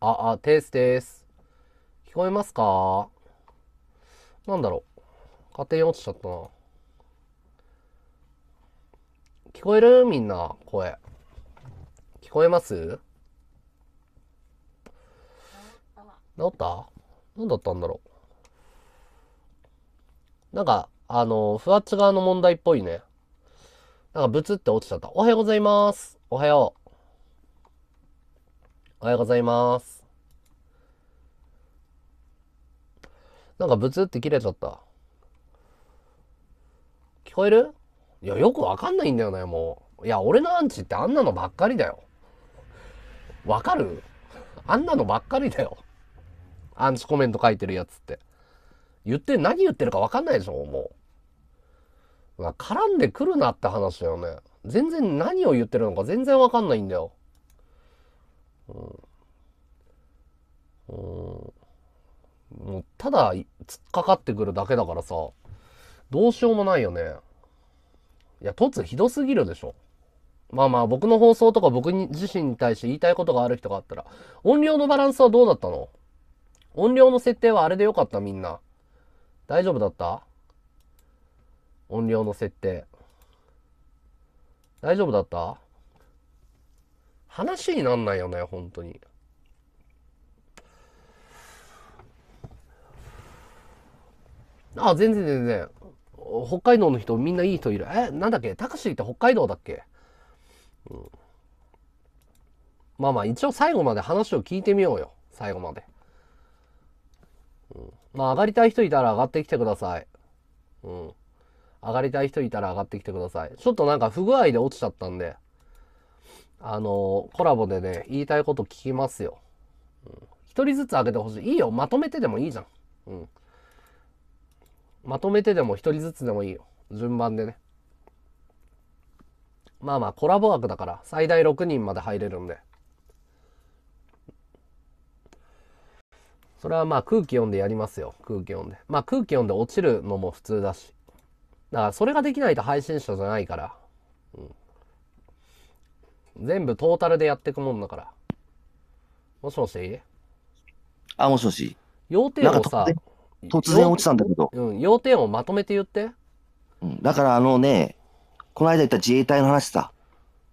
あ、あ、テースです。聞こえますかなんだろう。勝手に落ちちゃったな。聞こえるみんな、声。聞こえます治った何だったんだろうなんか、あの、ふわっち側の問題っぽいね。なんかブツって落ちちゃった。おはようございます。おはよう。おはようございます。なんかブツって切れちゃった。聞こえるいや、よくわかんないんだよね、もう。いや、俺のアンチってあんなのばっかりだよ。わかるあんなのばっかりだよ。アンチコメント書いてるやつって。言って、何言ってるかわかんないでしょ、もう。絡んでくるなって話だよね。全然何を言ってるのか全然わかんないんだよ。うん。うんもうただ突っかかってくるだけだからさ、どうしようもないよね。いや、凸ひどすぎるでしょ。まあまあ、僕の放送とか僕自身に対して言いたいことがある人があったら、音量のバランスはどうだったの音量の設定はあれでよかったみんな。大丈夫だった音量の設定。大丈夫だった話になんないよね、本当に。あ、全然全然。北海道の人みんないい人いる。え、なんだっけタクシーって北海道だっけ、うん、まあまあ、一応最後まで話を聞いてみようよ。最後まで。うん、まあ、上がりたい人いたら上がってきてください。うん。上がりたい人いたら上がってきてください。ちょっとなんか不具合で落ちちゃったんで、あのー、コラボでね、言いたいこと聞きますよ。うん、一人ずつ上げてほしい。いいよ。まとめてでもいいじゃん。うん。まとめてでも一人ずつでもいいよ。順番でね。まあまあ、コラボ枠だから、最大6人まで入れるんで。それはまあ空気読んでやりますよ。空気読んで。まあ空気読んで落ちるのも普通だし。だからそれができないと配信者じゃないから。うん、全部トータルでやっていくもんだから。もしもしあ、もしもし。要点をさ、突然落ちたんだけど。うん、要点をまとめて言って。うん、だからあのね、この間言った自衛隊の話さ。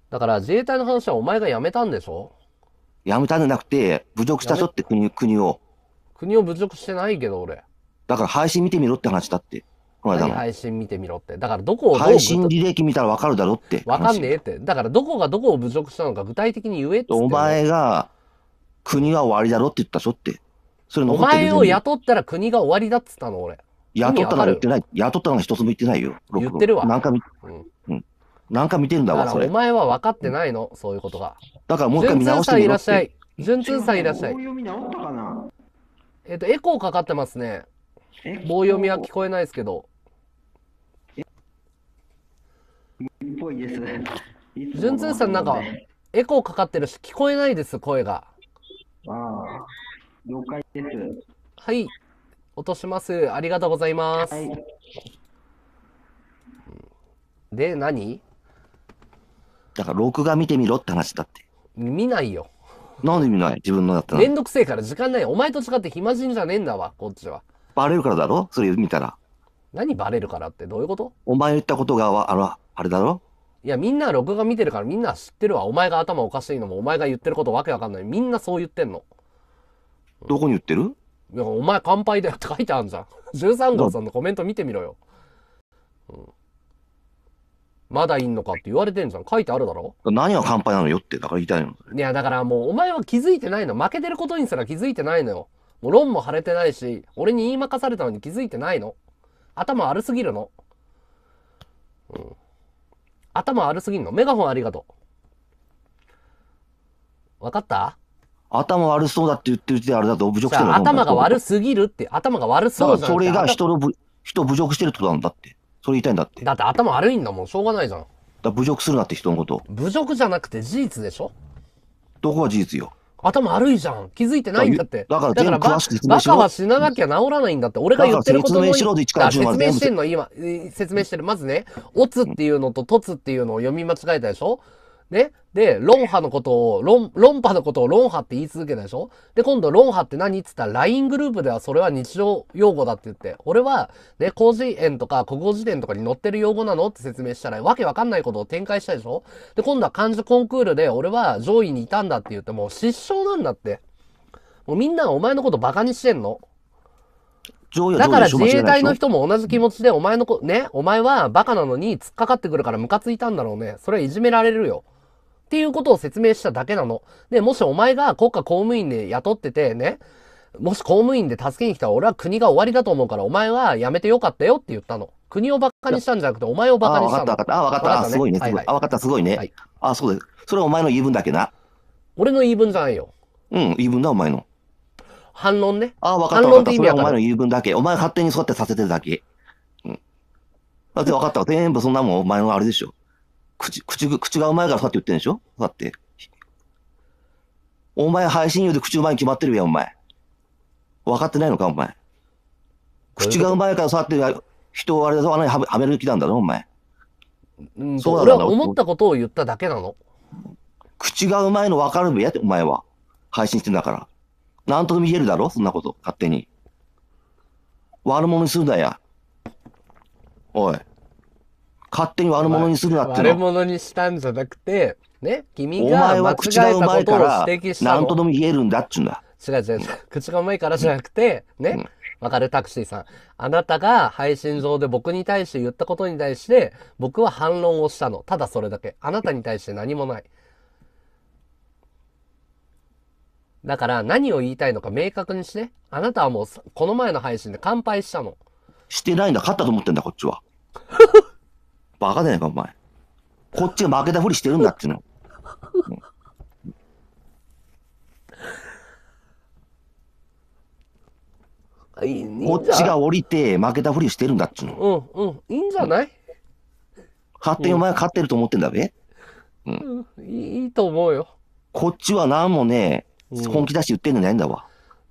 だから自衛隊の話はお前がやめたんでしょやめたんじゃなくて、侮辱したぞって国国を。国を侮辱してないけど俺。だから配信見てみろって話だって。この間の。配信見てみろって。だからどこを配信履歴見たらわかるだろって。わかんねえって。だからどこがどこを侮辱したのか具体的に言えってお前が、国は終わりだろって言ったぞって。それお前を雇ったら国が終わりだっつったの、俺。雇ったのら言ってない。雇ったのら一つも言ってないよ。言ってるわ。なんか見、うん。なんか見てんだわ、それ。お前は分かってないの、そういうことが。だからもう一回見直してみろって。さんいらっしゃい。順通さんいらっしゃい。えっ、と、エコーかかってますね。棒読みは聞こえないですけど。順通さんなんか、エコーかかってるし、聞こえないです、声が。了解です。はい。落とします。ありがとうございます。はい、で、何だから、録画見てみろって話だって。見ないよ。なんで見ない自分のだったら。めんどくせえから時間ない。お前と違って暇人じゃねえんだわ、こっちは。バレるからだろそれ見たら。何バレるからってどういうことお前言ったことが、あの、あれだろいや、みんな録画見てるからみんな知ってるわ。お前が頭おかしいのも、お前が言ってることわけわかんない。みんなそう言ってんの。どこに売ってるいや、お前乾杯だよって書いてあるじゃん。13 号さんのコメント見てみろよ。うん、まだいんのかって言われてんじゃん。書いてあるだろ何が乾杯なのよって、だから言いたいの。いや、だからもう、お前は気づいてないの。負けてることにすら気づいてないのよ。もう論も腫れてないし、俺に言いまかされたのに気づいてないの。頭悪すぎるの。うん。頭悪すぎんの。メガホンありがとう。わかった頭悪そうだって言ってるってあれだと侮辱してるさ頭が悪すぎるって、頭が悪そうだじゃん。それが人のぶ、人を侮辱してるってことなんだって。それ言いたいんだって。だって頭悪いんだもん、しょうがないじゃん。侮辱するなって人のこと。侮辱じゃなくて事実でしょどこが事実よ。頭悪いじゃん。気づいてないんだって。だから全部詳しく説明バしろカは死ななきゃ治らないんだって。俺が言ってることのだから説明しろで1から10まで説明してんの、今。説明してる。まずね、オツっていうのとトツっていうのを読み間違えたでしょねで、論破のことを、論、論破のことを論破って言い続けたでしょで、今度論破って何って言ったら LINE グループではそれは日常用語だって言って、俺は、ね、工事園とか国語辞典とかに載ってる用語なのって説明したら、わけわかんないことを展開したでしょで、今度は漢字コンクールで俺は上位にいたんだって言ってもう失笑なんだって。もうみんなお前のことバカにしてんの。だから自衛隊の人も同じ気持ちで、お前のこ、ね、お前はバカなのに突っかかってくるからムカついたんだろうね。それはいじめられるよ。っていうことを説明しただけなの。で、もしお前が国家公務員で雇っててね、もし公務員で助けに来たら俺は国が終わりだと思うからお前は辞めてよかったよって言ったの。国をバカにしたんじゃなくてお前をバカにしたの。あ、分かった、わかった。あ、わかった、すごいね。はいはい、あ、分かった、すごいね。はい、あ、そうです。それはお前の言い分だけな。俺の言い分じゃないよ。うん、言い分だ、お前の。反論ね。あ、分かった、分かった。それはお前の言い分だけ。お前勝手に育ってさせてるだけ。うん。だって分かった。全部そんなもんお前のあれでしょ。口、口、口がうまいからそうやって言ってんでしょそうやって。お前配信用で口うまいに決まってるやん、お前。分かってないのか、お前。口がうまいからそうやって、人をあれだぞ、穴にはめる気なんだろ、お前。うん、そう俺は思ったことを言っただけなの。口がうまいの分かるべやって、お前は。配信してんだから。なんとでも言えるだろ、そんなこと、勝手に。悪者にするなや。おい。勝手に悪者にするなっての。悪者にしたんじゃなくて、ね、君おが前は口がうまいことをから指摘し、何とでも言えるんだっちゅうんだ。違う違う違う。口がうまいからじゃなくて、ね。わかるタクシーさん。あなたが配信上で僕に対して言ったことに対して、僕は反論をしたの。ただそれだけ。あなたに対して何もない。だから何を言いたいのか明確にして。あなたはもうこの前の配信で乾杯したの。してないんだ、勝ったと思ってんだ、こっちは。バカじゃないか、お前。こっちが負けたふりしてるんだっていうの。いいこっちが降りて負けたふりしてるんだっちゅうの。うんうん、いいんじゃない、勝手にお前は勝ってると思ってんだべ。うん。うんいいと思うよ。こっちは何もね、本気出して言ってんのないんだわ。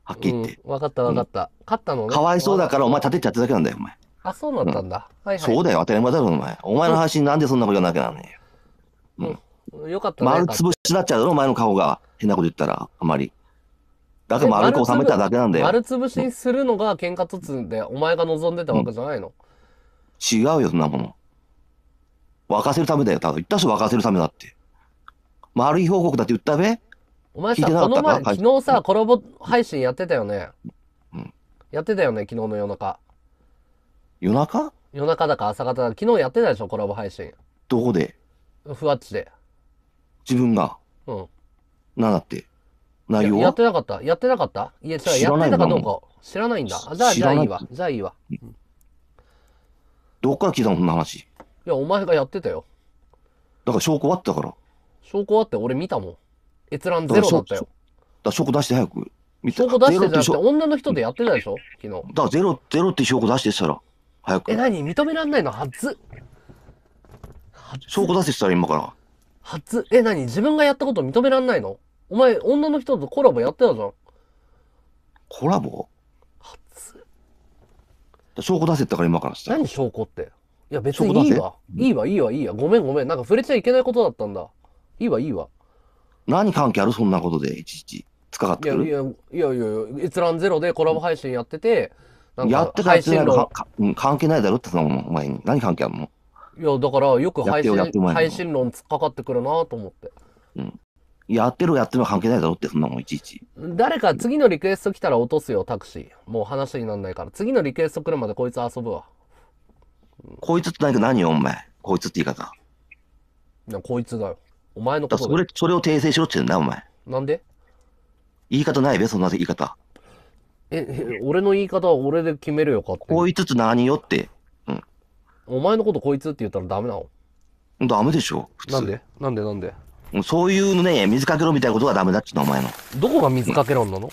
はっきり言って。うん、分かった分かった。勝ったのね。かわいそうだからお前立てちゃっただけなんだよ、お前。あ、そうなんだったんだ。はいはい。そうだよ、当たり前だろ、お前。お前の配信なんでそんなこと言わなきゃなんねうん。よかったね。丸潰しになっちゃうだろ、お前の顔が。変なこと言ったら、あんまり。だから丸く収めただけなんだよ。丸潰しにするのが喧嘩突つで、お前が望んでたわけじゃないの、違うよ、そんなもの。沸かせるためだよ、多分。言ったし沸かせるためだって。丸い報告だって言ったべお前さ、この前、昨日さ、コラボ配信やってたよね。うん。やってたよね、昨日の夜中。夜中夜中だか朝方だか、昨日やってたでしょ、コラボ配信。どこでふわっちで。自分が。うん。なだって。内容ややってなかったやってなかったいや、じゃ、やらっないてたかどうか知らないんだ。じゃあ、じゃあいいわ。じゃあいいわ。どっから聞いたのそんな話。いや、お前がやってたよ。だから証拠はあったから。証拠あって俺見たもん。閲覧ゼロだったよ。だ証拠出して早く。見た証拠出してじゃなくて、女の人でやってたでしょ昨日。だからゼロ、ゼロって証拠出してたら、早く。え、何認めらんないの初。ず。証拠出せしたら今から。初。え、何自分がやったこと認めらんないのお前、女の人とコラボやってたじゃん。コラボ初。証拠出せったから今からした。何証拠って。いや別にいいわ。いいわ、いいわ、いいわ。ごめん、ごめん。なんか触れちゃいけないことだったんだ。いいわ、いいわ。何関係あるそんなことで、いちいち。つかかっていやいや、いやいや、閲覧ゼロでコラボ配信やってて、うんやってたやつ配信の関係ないだろってそのお前に。何関係あるのいや、だからよく配よ信、配信論突っかかってくるなと思って。うん。やってるやってるの関係ないだろってそんなもんいちいち。誰か次のリクエスト来たら落とすよ、タクシー。もう話になんないから。次のリクエスト来るまでこいつ遊ぶわ。こいつって何か何よお前。こいつって言い方。いやこいつだよ。お前のだことそだれ、それを訂正しろって言うんだお前。なんで言い方ないべ、そんな言い方。え、俺の言い方は俺で決めるよ、か手にこいつつ何よって。お前のことこいつって言ったらダメなの。ダメでしょ、普通。なんでなんでなんでそういうね、水かけろみたいなことがダメだっつうの、お前の。どこが水かけ論なの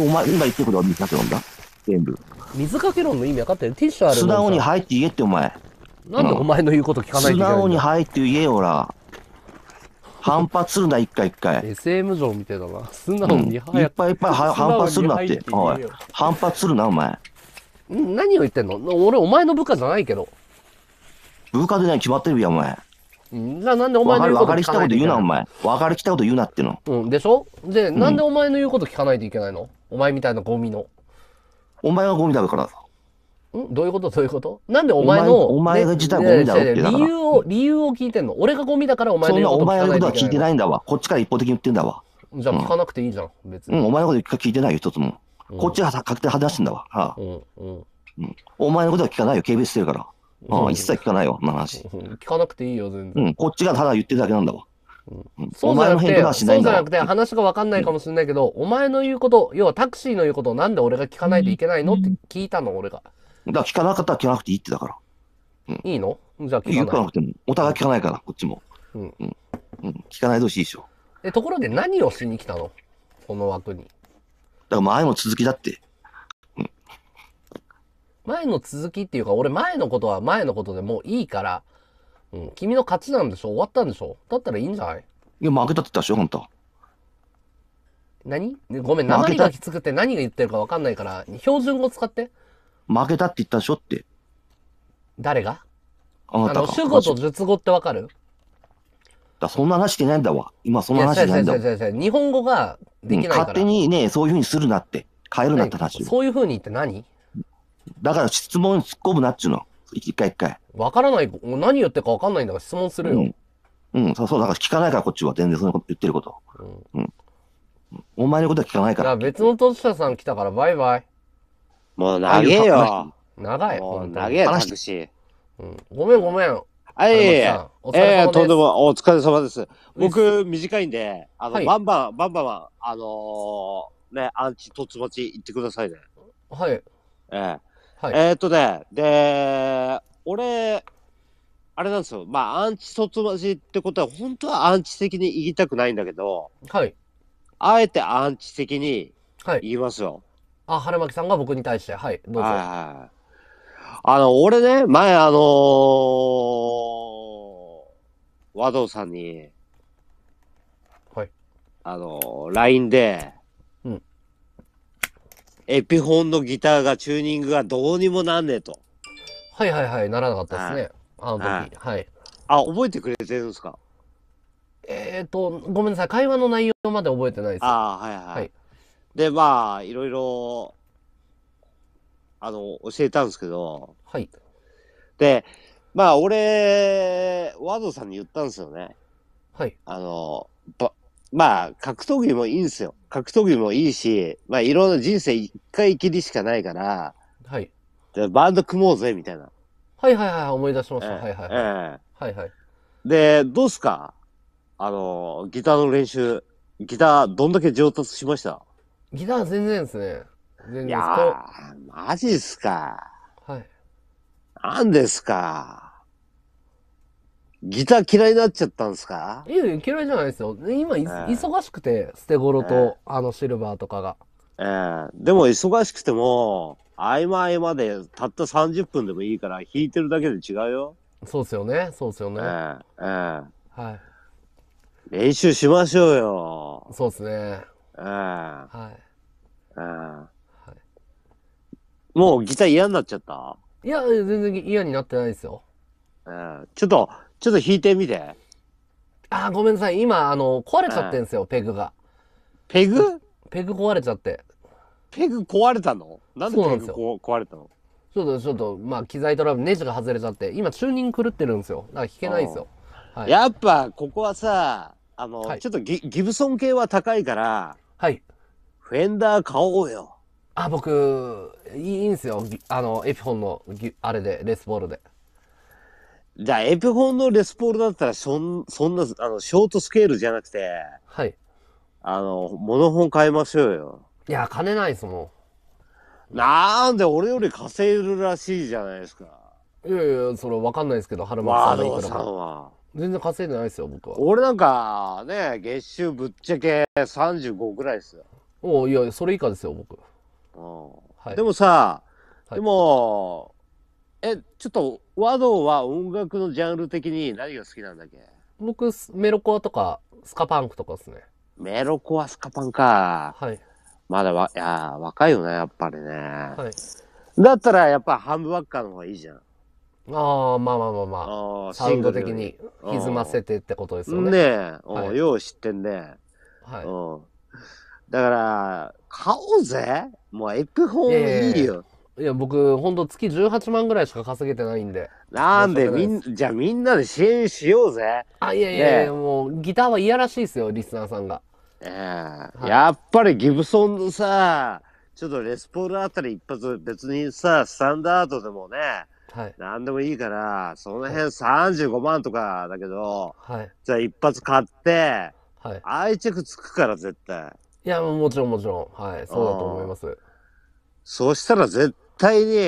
お前、今言ってることは水かけろんだ。全部。水かけ論の意味分かってるティッシュある素直に入って言えって、お前。なんでお前の言うこと聞かない素といけない直に入って言えよ、ほら。反発するな、一回一回。SM 城みたいだな。素直うん、いっぱいいっぱいは反発するなって。っていい反発するな、お前。ん何を言ってんの俺、お前の部下じゃないけど。部下でない決まってるやん、お前。んじゃあなんでお前のか言うこ分かりきたいかことと言うな、お前。分かりきたこと言うなっての。うん、でしょで、なんでお前の言うこと聞かないといけないのお前みたいなゴミの。お前はゴミだから。んどういうことどういうことなんでお前の。お前が自体ゴミだろって理由を、理由を聞いてんの。俺がゴミだからお前のそんなお前のことは聞いてないんだわ。こっちから一方的に言ってんだわ。じゃあ聞かなくていいじゃん、別に。うん、お前のこと聞いてないよ、一つも。こっちが勝手に話してんだわ。はあうんうんお前のことは聞かないよ、警備してるから。ああ一切聞かないよ、な話。聞かなくていいよ、全然。うん、こっちがただ言ってるだけなんだわ。そうじゃなくて、そうじゃなくて、話がわかんないかもしれないけど、お前の言うこと、要はタクシーの言うことをなんで俺が聞かないといけないのって聞いたの、俺が。だから聞かなかったら聞かなくていいってだから。いいのじゃあ聞言かないくても、お互い聞かないから、こっちも。うんうん。うん。聞かないでほしいでしょ。え。ところで何をしに来たのこの枠に。だから、前の続きだって。前の続きっていうか、俺前のことは前のことでもういいから、うん、君の勝ちなんでしょ終わったんでしょだったらいいんじゃないいや、負けたって言ったでしょ、本当何ごめん、何がきつくて何が言ってるか分かんないから、標準語使って。負けたって言ったでしょって。誰がああの、主語と述語ってわかるだそんな話してないんだわ。今そんな話してないんだわ。日本語ができないから、うん、勝手にね、そういうふうにするなって。変えるなって話。そういうふうにって何だから質問に突っ込むなっちゅうの。一回一回。わからない。何言ってるかわかんないんだから質問するよ。うんうん、そう、そうだから聞かないから、こっちは全然そのこと言ってること。うん。うん、お前のことは聞かないから。別の当事者さん来たから、バイバイ。もう長えよ。長い。もう長えよ、タクシー。うん、ごめんごめん。はいえいえ、えとんでもお疲れ様です。僕、短いんで、あの、バンバン、バンバンは、あのね、アンチ突待ち行ってくださいね。はい。ええ。はい、えっとね、で、俺、あれなんですよ。まあ、アンチ突待ちってことは、本当はアンチ的に言いたくないんだけど、はい。あえてアンチ的に言いますよ。あ、春巻さんが僕に対して、はい、どうぞ。はいはい、あの、俺ね、前あのー、和道さんに、はい。あのー、LINE で、うん。エピホンのギターが、チューニングがどうにもなんねえと。はいはいはい、ならなかったですね。あの時、はい。はい、あ、覚えてくれてるんですかえっ、ー、と、ごめんなさい。会話の内容まで覚えてないです。ああ、はいはい。はいで、まあ、いろいろ、あの、教えたんですけど、はい。で、まあ、俺、ワードさんに言ったんですよね。はい。あの、ば、まあ、格闘技もいいんですよ。格闘技もいいし、まあ、いろんな人生一回きりしかないから、はい。で、バンド組もうぜ、みたいな。はいはいはい、思い出しました。はいはいええはいはい。で、どうすかあの、ギターの練習、ギターどんだけ上達しましたギター全然ですね。全然いやー、マジっすか。はい。なんですか。ギター嫌いになっちゃったんですかいやいや、嫌いじゃないですよ。今、えー、忙しくて、捨て頃と、えー、あの、シルバーとかが。ええー、でも忙しくても、合間合間で、たった30分でもいいから、弾いてるだけで違うよ。そうっすよね、そうっすよね。えー、えー、はい。練習しましょうよ。そうっすね。ああ。はい。もうギター嫌になっちゃったいや、全然嫌になってないですよ。ちょっと、ちょっと弾いてみて。あごめんなさい。今、あの、壊れちゃってんですよ、ペグが。ペグペグ壊れちゃって。ペグ壊れたのなんでペグ壊れたのちょっと、ちょっと、まあ、機材トラブル、ネジが外れちゃって、今、チューニング狂ってるんですよ。だから弾けないですよ。はい、やっぱ、ここはさ、あの、はい、ちょっとギギブソン系は高いから、フェンダー買おうよ。あ、僕、いいんすよ。あの、エピフォンの、あれで、レスポールで。じゃあ、エピフォンのレスポールだったら、そん、そんな、あの、ショートスケールじゃなくて、はい。あの、モノ本買いましょうよ。いや、金ないっすもん。なんで、俺より稼いるらしいじゃないですか。いやいや、それわかんないですけど、春巻さんは。いさんは。全然稼いでないですよ、僕は。俺なんか、ね、月収ぶっちゃけ35ぐらいですよ。おいや、それ以下ですよ、僕。はい、でもさ、はい、でも、え、ちょっと、和道は音楽のジャンル的に何が好きなんだっけ僕、メロコアとか、スカパンクとかですね。メロコア、スカパンか。はい。まだわ、いや、若いよね、やっぱりね。はい。だったら、やっぱハムバッカーの方がいいじゃん。ああ、まあまあまあまあ。あサウンド的に歪ませてってことですよね。ねえ、はい、よう知ってんね。はい。うんだから、買おうぜもうエグホンいいよ。いや、僕、ほんと月18万ぐらいしか稼げてないんで。なんで、みん、じゃあみんなで支援しようぜ。あ、いやいやいや、ね、もう、ギターはいやらしいですよ、リスナーさんが。ええーはい、やっぱりギブソンのさ、ちょっとレスポールあたり一発、別にさ、スタンダードでもね、はい、何でもいいから、その辺35万とかだけど、はい、じゃあ一発買って、はい、愛着つくから絶対。いや、もちろんもちろん。はい。そうだと思います。そしたら絶対に、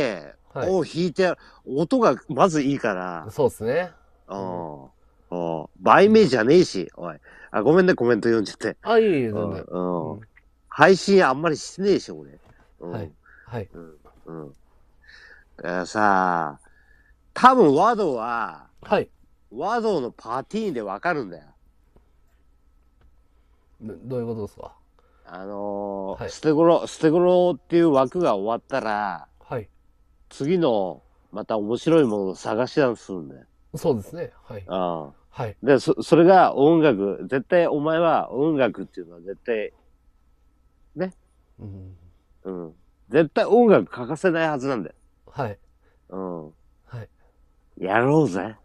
はい、を弾いてやる。音がまずいいから。そうですね。うん。うん。売名じゃねえし、おい。あ、ごめんね、コメント読んじゃって。あ、いい、いい、全然。うん。配信あんまりしてねえし、俺。うん、はい。はい。うん。うん。だからさ、多分ワドは、はい。ワドのパーティーンでわかるんだよ。どういうことですかあのーはい、捨て頃、捨て頃っていう枠が終わったら、はい。次の、また面白いものを探し出すんだよ。そうですね。はい。あはい。で、そ、それが音楽、絶対お前は音楽っていうのは絶対、ね。うん。うん。絶対音楽欠かせないはずなんだよ。はい。うん。はい。やろうぜ。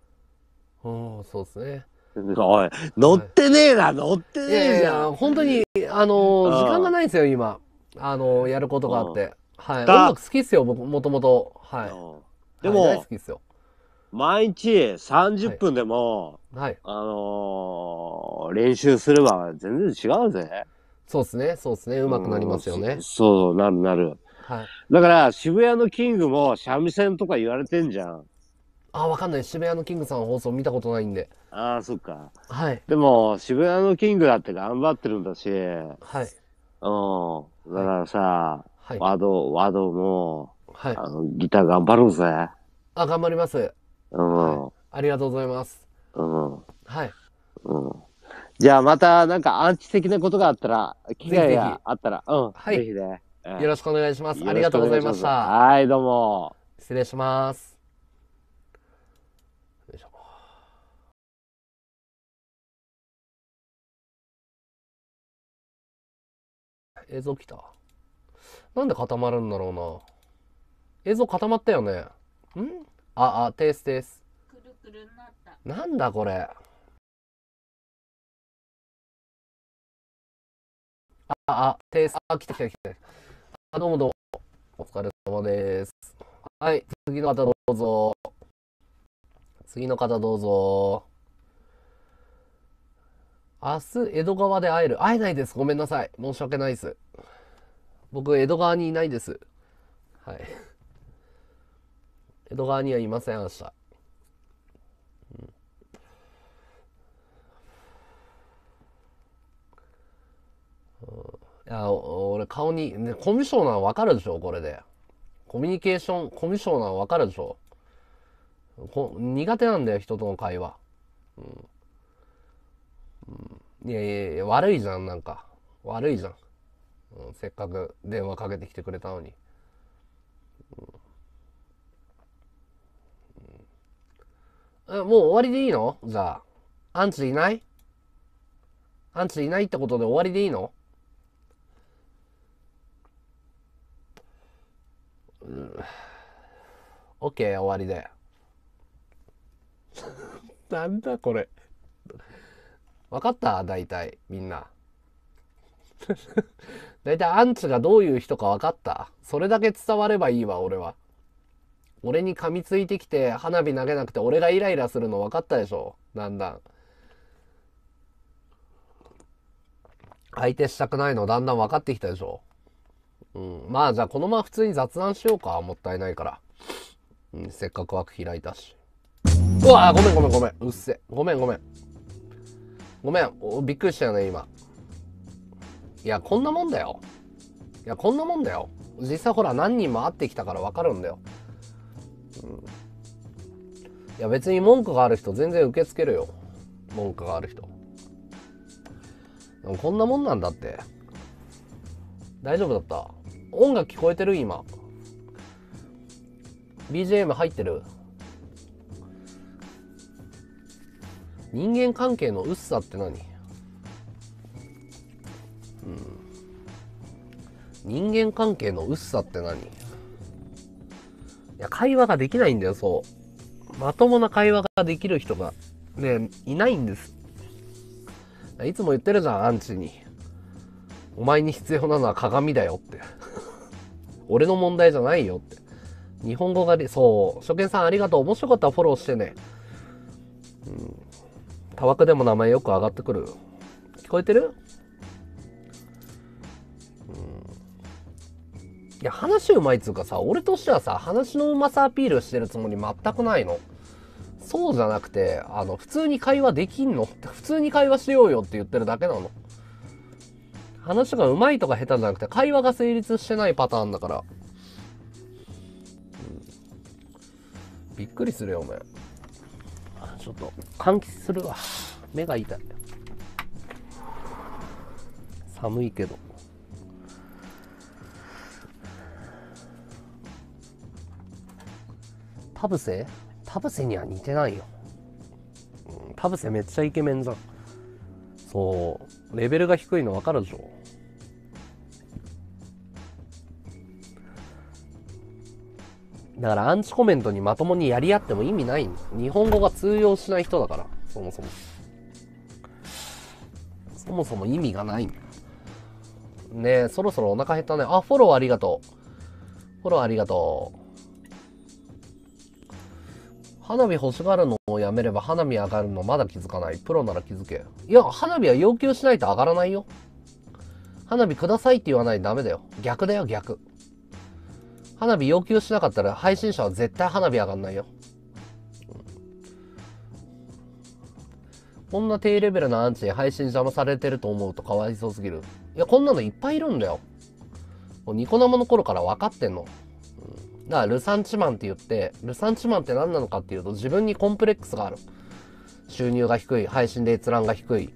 うん、そうですね。おい、乗ってねえな、乗ってねえじゃん。いや本当に、あの、時間がないんですよ、今。あの、やることがあって。はい。音楽好きっすよ、僕、もともと。はい。でも、はい、大好きっすよ。毎日30分でも、はい。あのー、練習すれば全然違うぜ。そうですね、そうですね。上手くなりますよね。そう、なるなる。はい。だから、渋谷のキングも三味線とか言われてんじゃん。あ、わかんない。渋谷のキングさんの放送見たことないんで。ああ、そっか。はい。でも、渋谷のキングだって頑張ってるんだし。はい。うん。だからさ、はい、ワード、ワードも、はい。あの、ギター頑張ろうぜ。あ、頑張ります。うん、はい、ありがとうございます。うん。はい。うん。じゃあまた、なんかアンチ的なことがあったら、機会があったら、うん。はい。ぜひね。よろしくお願いします。ありがとうございました。はい、どうも。失礼します。映像来た。なんで固まるんだろうな。映像固まったよね。んあ、あ、テーステーくるくるになった。なんだこれ。あ、あ、テース、あ、来た来た来た。あ、どうもどうも。お疲れ様です。はい、次の方どうぞ。次の方どうぞ。明日、江戸川で会える。会えないです。ごめんなさい。申し訳ないです。僕、江戸川にいないです。はい。江戸川にはいません、明日。うん、いや、俺、顔に、ね、コミュ障なの分かるでしょ、これで。コミュニケーション、コミュ障なの分かるでしょ。苦手なんだよ、人との会話。うんいやいやいや、悪いじゃん、なんか。悪いじゃん。うん、せっかく電話かけてきてくれたのに。うん、もう終わりでいいのじゃあ。アンツいないアンツいないってことで終わりでいいのうん。オッケー、終わりで。なんだこれ。分かった大体みんな。大体アンチがどういう人か分かった。それだけ伝わればいいわ、俺は。俺に噛みついてきて花火投げなくて俺がイライラするの分かったでしょだんだん。相手したくないのだんだん分かってきたでしょうん。まあじゃあこのまま普通に雑談しようか。もったいないから。うん、せっかく枠開いたし。うわごめんごめんごめん。うっせ。ごめんごめん。ごめんびっくりしたよね今いやこんなもんだよいやこんなもんだよ実際ほら何人も会ってきたから分かるんだよ、うん、いや別に文句がある人全然受け付けるよ文句がある人こんなもんなんだって大丈夫だった音楽聞こえてる今 BGM 入ってる人間関係の薄さって何、うん、人間関係の薄さって何いや、会話ができないんだよ、そう。まともな会話ができる人が、ね、いないんです。いつも言ってるじゃん、アンチに。お前に必要なのは鏡だよって。俺の問題じゃないよって。日本語がで、そう、初見さんありがとう。面白かったらフォローしてね。うん、タわくでも名前よく上がってくる。聞こえてるいや、話うまいっつうかさ、俺としてはさ、話のうまさアピールしてるつもり全くないの。そうじゃなくて、あの、普通に会話できんの普通に会話しようよって言ってるだけなの。話がうまいとか下手じゃなくて、会話が成立してないパターンだから。びっくりするよ、お前。ちょっと換気するわ目が痛い寒いけど田臥田臥には似てないよ田臥めっちゃイケメンじゃんそうレベルが低いの分かるでしょだからアンチコメントにまともにやり合っても意味ないんです。日本語が通用しない人だから、そもそも。そもそも意味がないんだ。ねえ、そろそろお腹減ったね。あ、フォローありがとう。フォローありがとう。花火欲しがるのをやめれば花火上がるのまだ気づかない。プロなら気づけ。いや、花火は要求しないと上がらないよ。花火くださいって言わないとダメだよ。逆だよ、逆。花火要求しなかったら配信者は絶対花火上がんないよ。こんな低レベルなアンチに配信邪魔されてると思うとかわいそうすぎる。いや、こんなのいっぱいいるんだよ。もうニコ生の頃から分かってんの。うん、だから、ルサンチマンって言って、ルサンチマンって何なのかっていうと、自分にコンプレックスがある。収入が低い、配信で閲覧が低い、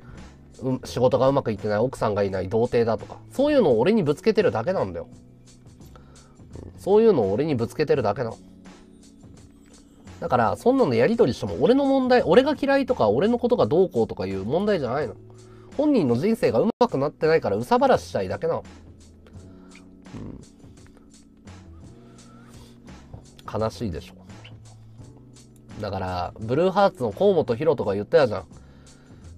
仕事がうまくいってない、奥さんがいない、童貞だとか、そういうのを俺にぶつけてるだけなんだよ。そういうのを俺にぶつけてるだけなの。だから、そんなのやりとりしても、俺の問題、俺が嫌いとか、俺のことがどうこうとかいう問題じゃないの。本人の人生がうまくなってないから、うさばらしたいだけなの。うん、悲しいでしょ。だから、ブルーハーツの河本ヒロとか言ってたじゃん。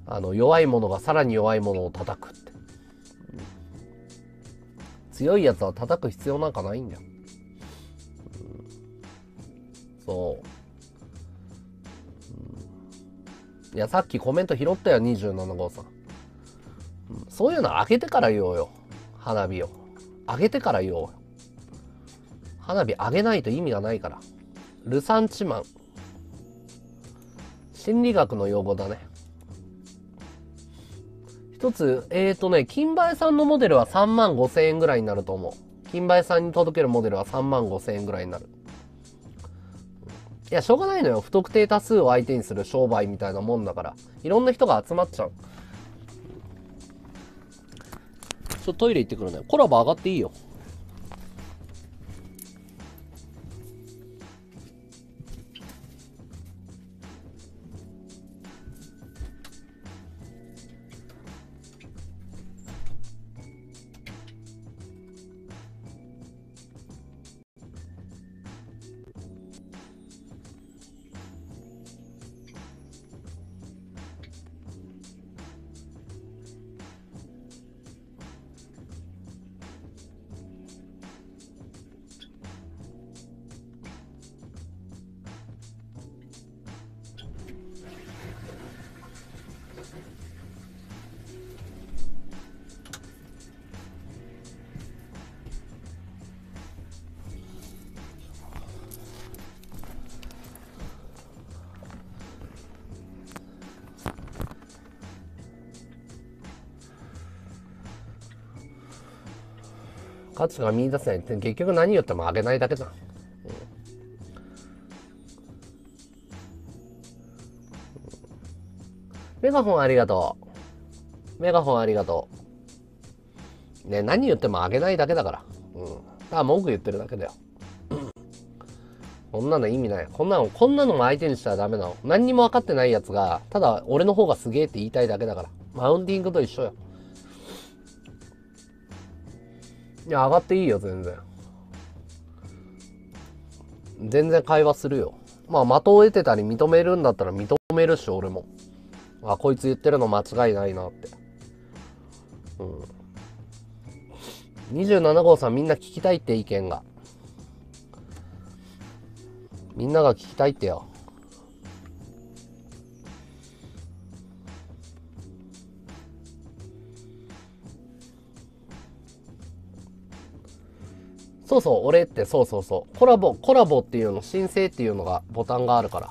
あの、弱い者がさらに弱い者を叩くって。強いやつは叩く必要なんかないんだよ。そう、いやさっきコメント拾ったよ27号さん、うん、そういうの開けてから言おうよ花火を上げてから言おう花火上げないと意味がないからルサンチマン心理学の用語だね一つえっ、ー、とね金梅さんのモデルは3万5千円ぐらいになると思う金梅さんに届けるモデルは3万5千円ぐらいになるいや、しょうがないのよ。不特定多数を相手にする商売みたいなもんだから。いろんな人が集まっちゃう。ちょっとトイレ行ってくるね。コラボ上がっていいよ。価値が見出せないって結局何言ってもあげないだけじゃん。メガホンありがとう。メガホンありがとう。ね、何言ってもあげないだけだから。うん。だ文句言ってるだけだよ。こんなの意味ない。こんなの、こんなのも相手にしたらダメなの。何にも分かってないやつが、ただ俺の方がすげえって言いたいだけだから。マウンティングと一緒よ。いや上がっていいよ全然全然会話するよまあ的を得てたり認めるんだったら認めるし俺もあこいつ言ってるの間違いないなってうん27号さんみんな聞きたいって意見がみんなが聞きたいってよそうそう、俺ってそうそうそう。コラボ、コラボっていうの、申請っていうのが、ボタンがあるから。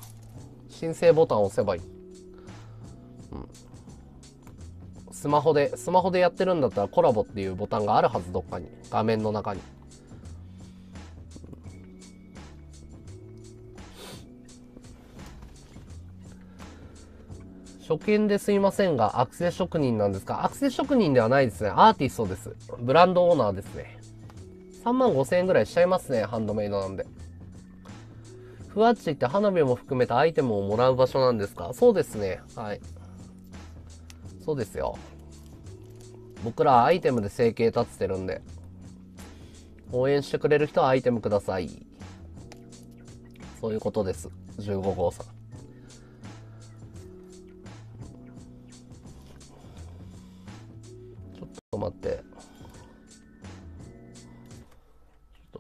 申請ボタンを押せばいい。うん。スマホで、スマホでやってるんだったらコラボっていうボタンがあるはず、どっかに。画面の中に。初見ですいませんが、アクセ職人なんですかアクセ職人ではないですね。アーティストです。ブランドオーナーですね。3万5千円ぐらいしちゃいますね、ハンドメイドなんで。ふわっちって花火も含めたアイテムをもらう場所なんですかそうですね。はい。そうですよ。僕らアイテムで生計立ててるんで。応援してくれる人はアイテムください。そういうことです。15号さん。ちょっと待って。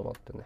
と思ってね